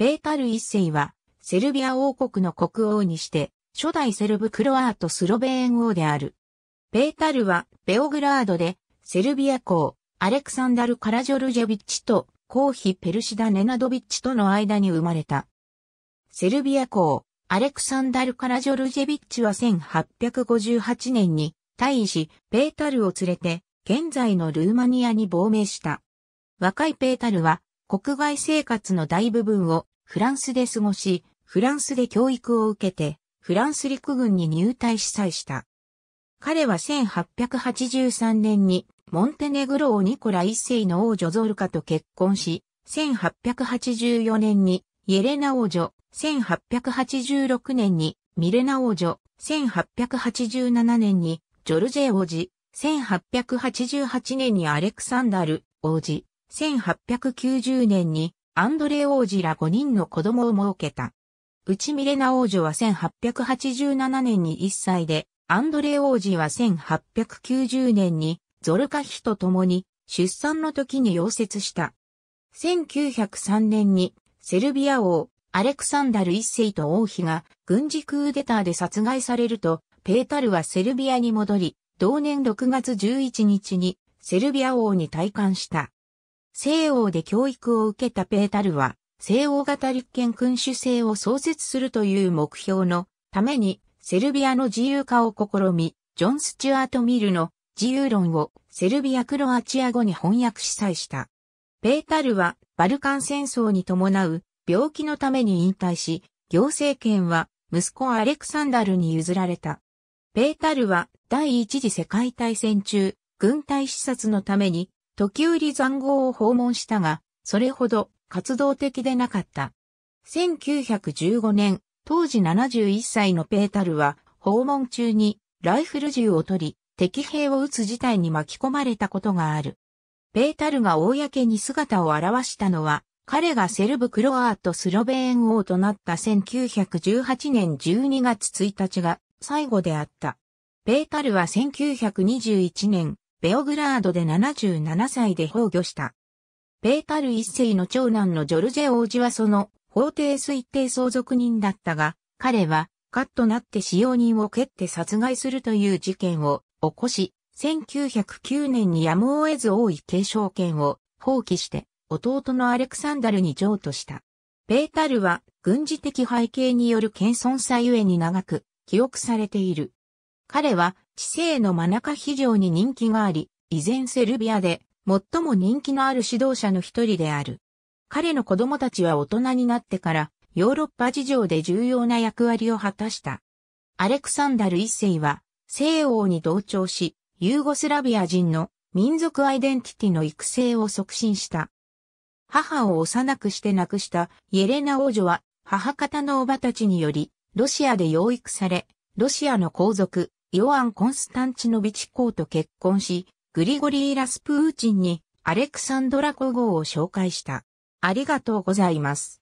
ペータル一世は、セルビア王国の国王にして、初代セルブクロアートスロベーン王である。ペータルは、ベオグラードで、セルビア公、アレクサンダル・カラジョルジェビッチと、公妃ペルシダ・ネナドビッチとの間に生まれた。セルビア公、アレクサンダル・カラジョルジェビッチは1858年に、退位し、ペータルを連れて、現在のルーマニアに亡命した。若いペータルは、国外生活の大部分をフランスで過ごし、フランスで教育を受けて、フランス陸軍に入隊し際した。彼は1883年にモンテネグロをニコラ一世の王女ゾルカと結婚し、1884年にイエレナ王女、1886年にミレナ王女、1887年にジョルジェ王子、1888年にアレクサンダル王子、1890年にアンドレ王子ら5人の子供を設けた。うちミレナ王女は1887年に1歳で、アンドレ王子は1890年にゾルカヒと共に出産の時に溶接した。1903年にセルビア王アレクサンダル一世と王妃が軍事クーデターで殺害されると、ペータルはセルビアに戻り、同年6月11日にセルビア王に退官した。西欧で教育を受けたペータルは、西欧型立憲君主制を創設するという目標のために、セルビアの自由化を試み、ジョン・スチュアート・ミルの自由論をセルビア・クロアチア語に翻訳し載した。ペータルはバルカン戦争に伴う病気のために引退し、行政権は息子アレクサンダルに譲られた。ペータルは第一次世界大戦中、軍隊視察のために時折残壕を訪問したが、それほど活動的でなかった。1915年、当時71歳のペータルは、訪問中にライフル銃を取り、敵兵を撃つ事態に巻き込まれたことがある。ペータルが公に姿を現したのは、彼がセルブ・クロアート・スロベーン王となった1918年12月1日が最後であった。ペータルは1921年ベオグラードで77歳で崩御した。ペータル一世の長男のジョルジェ王子はその法廷推定相続人だったが、彼は、カッとなって使用人を蹴って殺害するという事件を起こし、1909年にやむを得ず王位継承権を放棄して弟のアレクサンダルに譲渡した。ペータルは軍事的背景による謙遜さゆえに長く記憶されている。彼は知性のマナカ非常に人気があり、依然セルビアで最も人気のある指導者の一人である。彼の子供たちは大人になってからヨーロッパ事情で重要な役割を果たした。アレクサンダル一世は西欧に同調し、ユーゴスラビア人の民族アイデンティティの育成を促進した。母を幼くして亡くしたイエレナ王女は母方のおばたちによりロシアで養育され、ロシアの皇族、ヨアン・コンスタンチノビチ公と結婚し、グリゴリー・ラスプーチンにアレクサンドラ皇后を紹介した。ありがとうございます。